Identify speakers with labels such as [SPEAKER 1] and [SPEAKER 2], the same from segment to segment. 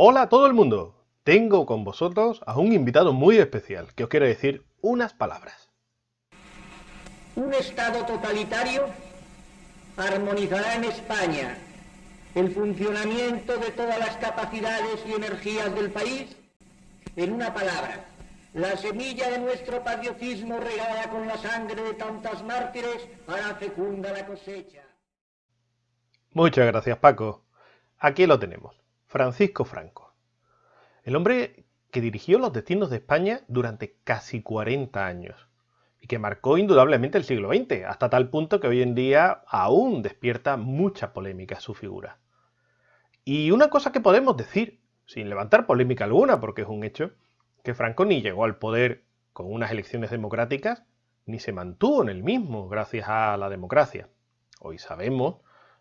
[SPEAKER 1] Hola todo el mundo. Tengo con vosotros a un invitado muy especial que os quiero decir unas palabras. Un Estado totalitario armonizará en España el funcionamiento de todas las capacidades y energías del país en una palabra. La semilla de nuestro patriotismo regada con la sangre de tantas mártires hará fecunda la cosecha. Muchas gracias Paco. Aquí lo tenemos. Francisco Franco. El hombre que dirigió los destinos de España durante casi 40 años y que marcó indudablemente el siglo XX, hasta tal punto que hoy en día aún despierta mucha polémica su figura. Y una cosa que podemos decir, sin levantar polémica alguna, porque es un hecho, que Franco ni llegó al poder con unas elecciones democráticas, ni se mantuvo en el mismo gracias a la democracia. Hoy sabemos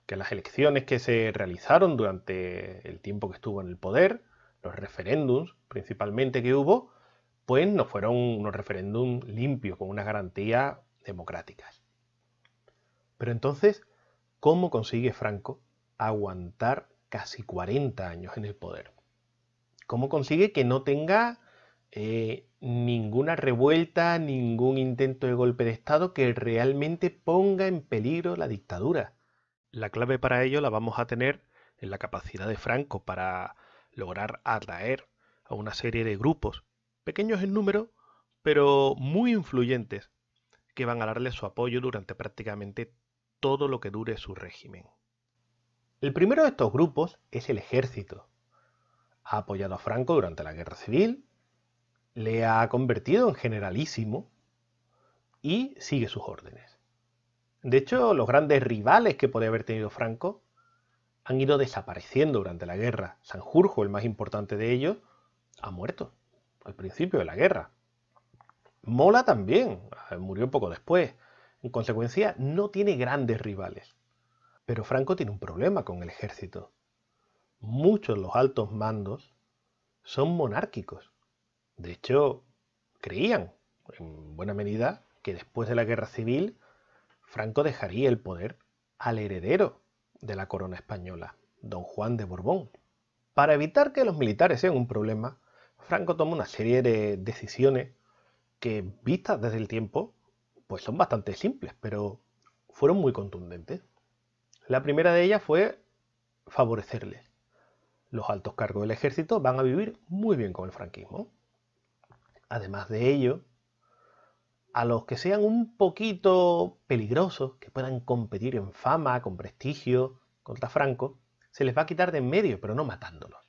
[SPEAKER 1] que las elecciones que se realizaron durante el tiempo que estuvo en el poder, los referéndums principalmente que hubo, pues no fueron unos referéndums limpios, con unas garantías democráticas. Pero entonces, ¿cómo consigue Franco aguantar casi 40 años en el poder? ¿Cómo consigue que no tenga eh, ninguna revuelta, ningún intento de golpe de Estado que realmente ponga en peligro la dictadura? La clave para ello la vamos a tener en la capacidad de Franco para lograr atraer a una serie de grupos, pequeños en número, pero muy influyentes, que van a darle su apoyo durante prácticamente todo lo que dure su régimen. El primero de estos grupos es el ejército. Ha apoyado a Franco durante la guerra civil, le ha convertido en generalísimo y sigue sus órdenes. De hecho, los grandes rivales que podía haber tenido Franco han ido desapareciendo durante la guerra. Sanjurjo, el más importante de ellos, ha muerto al principio de la guerra. Mola también, eh, murió poco después. En consecuencia, no tiene grandes rivales. Pero Franco tiene un problema con el ejército. Muchos de los altos mandos son monárquicos. De hecho, creían, en buena medida, que después de la guerra civil Franco dejaría el poder al heredero de la corona española, don Juan de Borbón. Para evitar que los militares sean un problema, Franco tomó una serie de decisiones que, vistas desde el tiempo, pues son bastante simples, pero fueron muy contundentes. La primera de ellas fue favorecerles. Los altos cargos del ejército van a vivir muy bien con el franquismo. Además de ello, a los que sean un poquito peligrosos, que puedan competir en fama, con prestigio, contra Franco, se les va a quitar de en medio, pero no matándolos,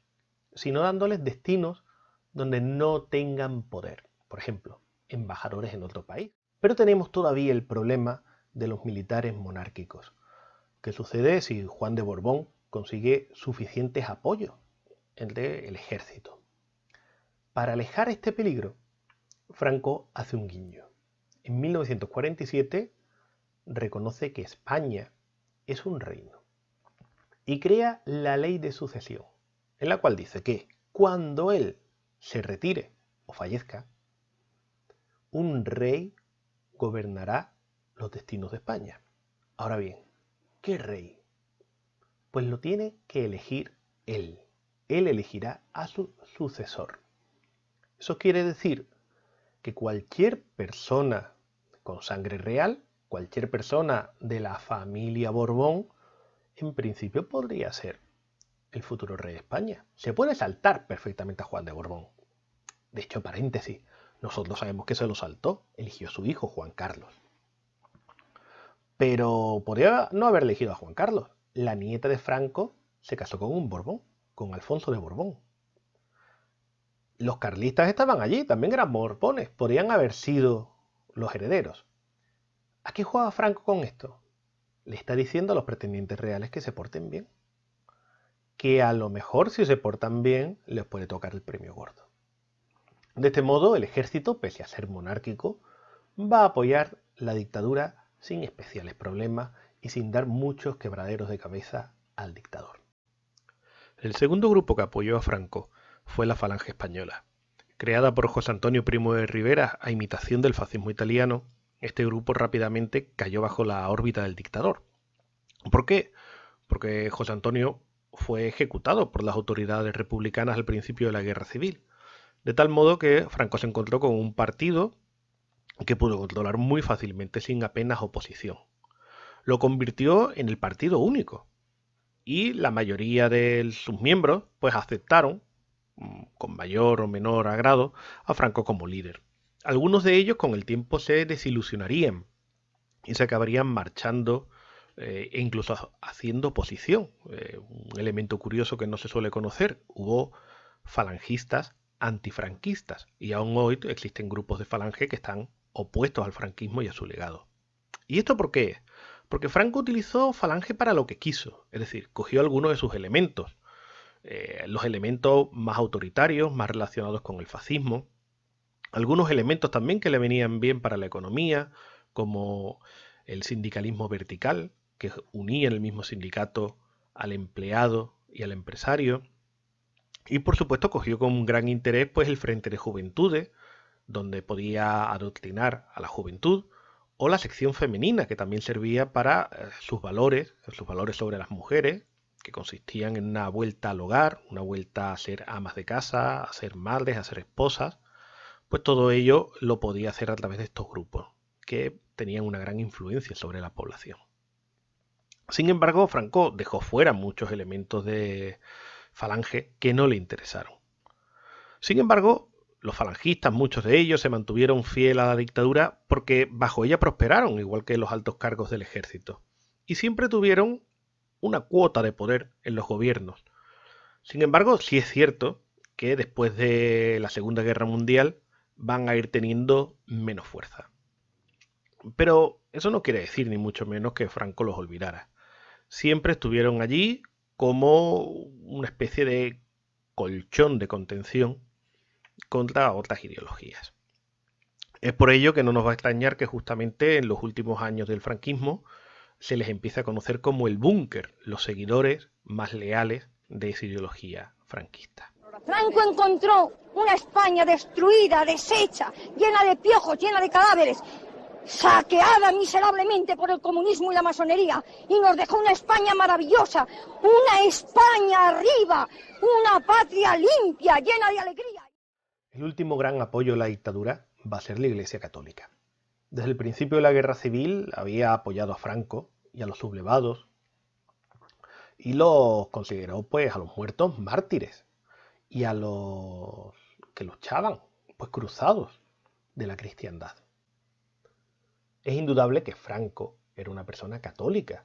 [SPEAKER 1] sino dándoles destinos donde no tengan poder, por ejemplo, embajadores en otro país. Pero tenemos todavía el problema de los militares monárquicos. ¿Qué sucede si Juan de Borbón consigue suficientes apoyos entre el ejército? Para alejar este peligro, Franco hace un guiño en 1947 reconoce que España es un reino y crea la ley de sucesión, en la cual dice que cuando él se retire o fallezca, un rey gobernará los destinos de España. Ahora bien, ¿qué rey? Pues lo tiene que elegir él. Él elegirá a su sucesor. Eso quiere decir que cualquier persona con sangre real, cualquier persona de la familia Borbón, en principio podría ser el futuro rey de España. Se puede saltar perfectamente a Juan de Borbón. De hecho, paréntesis, nosotros sabemos que se lo saltó, eligió a su hijo Juan Carlos. Pero podría no haber elegido a Juan Carlos. La nieta de Franco se casó con un Borbón, con Alfonso de Borbón. Los carlistas estaban allí, también eran borbones. Podrían haber sido los herederos. ¿A qué juega Franco con esto? Le está diciendo a los pretendientes reales que se porten bien. Que a lo mejor si se portan bien les puede tocar el premio gordo. De este modo, el ejército, pese a ser monárquico, va a apoyar la dictadura sin especiales problemas y sin dar muchos quebraderos de cabeza al dictador. El segundo grupo que apoyó a Franco fue la Falange Española, Creada por José Antonio Primo de Rivera a imitación del fascismo italiano, este grupo rápidamente cayó bajo la órbita del dictador. ¿Por qué? Porque José Antonio fue ejecutado por las autoridades republicanas al principio de la guerra civil. De tal modo que Franco se encontró con un partido que pudo controlar muy fácilmente sin apenas oposición. Lo convirtió en el partido único. Y la mayoría de sus miembros pues aceptaron con mayor o menor agrado a Franco como líder. Algunos de ellos con el tiempo se desilusionarían y se acabarían marchando eh, e incluso haciendo oposición. Eh, un elemento curioso que no se suele conocer. Hubo falangistas antifranquistas y aún hoy existen grupos de falange que están opuestos al franquismo y a su legado. ¿Y esto por qué? Porque Franco utilizó falange para lo que quiso, es decir, cogió algunos de sus elementos, eh, los elementos más autoritarios, más relacionados con el fascismo, algunos elementos también que le venían bien para la economía, como el sindicalismo vertical, que unía en el mismo sindicato al empleado y al empresario. Y por supuesto cogió con gran interés pues el Frente de Juventudes, donde podía adoctrinar a la juventud, o la sección femenina, que también servía para eh, sus valores, sus valores sobre las mujeres, que consistían en una vuelta al hogar, una vuelta a ser amas de casa, a ser madres, a ser esposas, pues todo ello lo podía hacer a través de estos grupos, que tenían una gran influencia sobre la población. Sin embargo, Franco dejó fuera muchos elementos de falange que no le interesaron. Sin embargo, los falangistas, muchos de ellos, se mantuvieron fiel a la dictadura porque bajo ella prosperaron, igual que los altos cargos del ejército, y siempre tuvieron una cuota de poder en los gobiernos. Sin embargo, sí es cierto que después de la Segunda Guerra Mundial van a ir teniendo menos fuerza. Pero eso no quiere decir ni mucho menos que Franco los olvidara. Siempre estuvieron allí como una especie de colchón de contención contra otras ideologías. Es por ello que no nos va a extrañar que justamente en los últimos años del franquismo se les empieza a conocer como el búnker, los seguidores más leales de esa ideología franquista. Franco encontró una España destruida, deshecha, llena de piojos, llena de cadáveres, saqueada miserablemente por el comunismo y la masonería, y nos dejó una España maravillosa, una España arriba, una patria limpia, llena de alegría. El último gran apoyo a la dictadura va a ser la Iglesia Católica. Desde el principio de la guerra civil había apoyado a Franco y a los sublevados y los consideró pues a los muertos mártires y a los que luchaban pues cruzados de la cristiandad. Es indudable que Franco era una persona católica,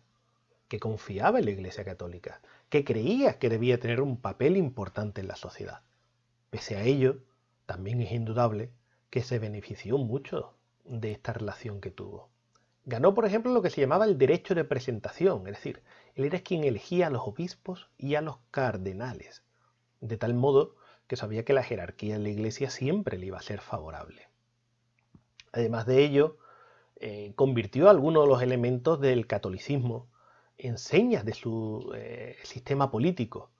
[SPEAKER 1] que confiaba en la Iglesia Católica, que creía que debía tener un papel importante en la sociedad. Pese a ello, también es indudable que se benefició mucho de esta relación que tuvo. Ganó, por ejemplo, lo que se llamaba el derecho de presentación, es decir, él era quien elegía a los obispos y a los cardenales, de tal modo que sabía que la jerarquía de la Iglesia siempre le iba a ser favorable. Además de ello, eh, convirtió algunos de los elementos del catolicismo en señas de su eh, sistema político.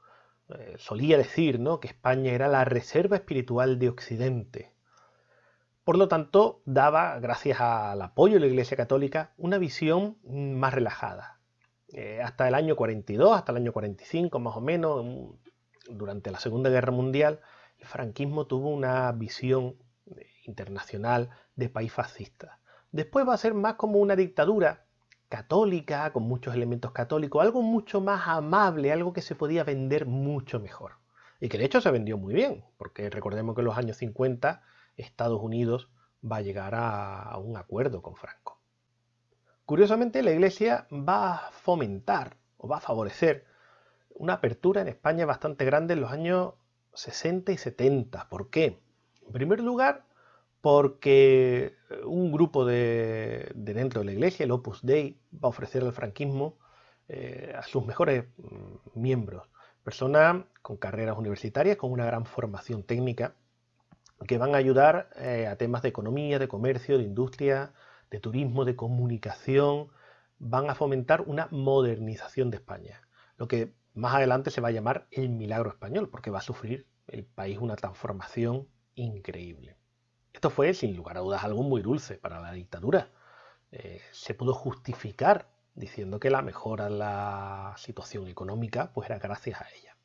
[SPEAKER 1] Eh, solía decir ¿no? que España era la reserva espiritual de Occidente por lo tanto, daba, gracias al apoyo de la Iglesia Católica, una visión más relajada. Eh, hasta el año 42, hasta el año 45 más o menos, durante la Segunda Guerra Mundial, el franquismo tuvo una visión eh, internacional de país fascista. Después va a ser más como una dictadura católica, con muchos elementos católicos, algo mucho más amable, algo que se podía vender mucho mejor. Y que de hecho se vendió muy bien, porque recordemos que en los años 50 Estados Unidos va a llegar a un acuerdo con Franco. Curiosamente, la Iglesia va a fomentar o va a favorecer una apertura en España bastante grande en los años 60 y 70. ¿Por qué? En primer lugar, porque un grupo de, dentro de la Iglesia, el Opus Dei, va a ofrecer al franquismo eh, a sus mejores mm, miembros, personas con carreras universitarias, con una gran formación técnica, que van a ayudar eh, a temas de economía, de comercio, de industria, de turismo, de comunicación, van a fomentar una modernización de España, lo que más adelante se va a llamar el milagro español, porque va a sufrir el país una transformación increíble. Esto fue, sin lugar a dudas, algo muy dulce para la dictadura. Eh, se pudo justificar diciendo que la mejora de la situación económica pues era gracias a ella.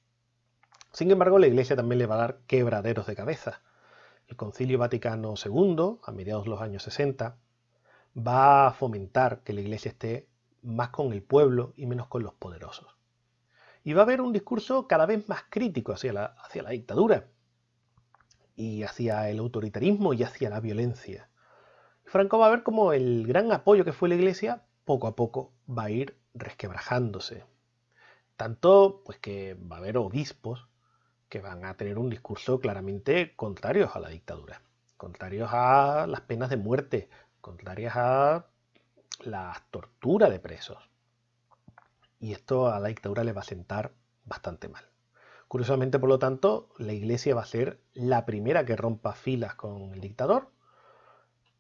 [SPEAKER 1] Sin embargo, la Iglesia también le va a dar quebraderos de cabeza el Concilio Vaticano II, a mediados de los años 60, va a fomentar que la Iglesia esté más con el pueblo y menos con los poderosos. Y va a haber un discurso cada vez más crítico hacia la, dictadura y hacia el autoritarismo y hacia la violencia. Franco va a ver como el gran apoyo que fue la Iglesia poco a poco va a ir resquebrajándose. Tanto pues que va a haber obispos que van a tener un discurso claramente contrarios a la dictadura, contrarios a las penas de muerte, contrarios a la tortura de presos. Y esto a la dictadura le va a sentar bastante mal. Curiosamente, por lo tanto, la iglesia va a ser la primera que rompa filas con el dictador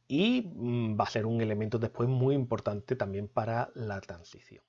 [SPEAKER 1] y mm, va a ser un elemento después muy importante también para la transición.